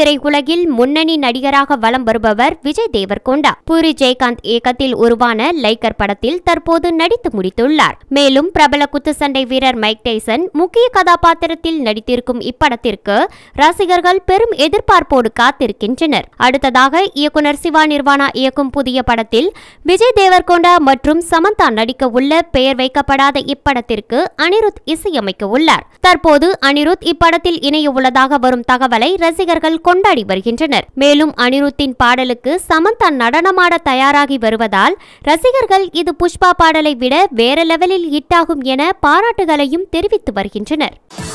திரையுலகில் முன்னணி நடிகராக வலம் வருபவர் விஜய் தேவர்கொண்டா பூரி ஜெயகாந்த் இயக்கத்தில் உருவான லைக்கர் படத்தில் தற்போது நடித்து முடித்துள்ளார் மேலும் பிரபல குத்துச்சண்டை வீரர் மைக் டைசன் முக்கிய கதாபாத்திரத்தில் நடித்திருக்கும் இப்படத்திற்கு ரசிகர்கள் பெரும் எதிர்பார்ப்போடு காத்திருக்கின்றனர் அடுத்ததாக இயக்குநர் சிவா நிர்வாணா இயக்கும் புதிய படத்தில் விஜய் தேவர்கொண்டா மற்றும் சமந்தா நடிக்க உள்ள பெயர் வைக்கப்படாத இப்படத்திற்கு அனிருத் இசையமைக்க உள்ளார் தற்போது அனிருத் இப்படத்தில் இணைய உள்ளதாக வரும் தகவலை ரசிகர்கள் கொண்டாடி வருகின்றனர் மேலும் அனிருத்தின் பாடலுக்கு சமந்தா நடனமாட தயாராகி வருவதால் ரசிகர்கள் இது புஷ்பா பாடலை விட வேற லெவலில் ஹிட்டாகும் என பாராட்டுகளையும் தெரிவித்து வருகின்றனர்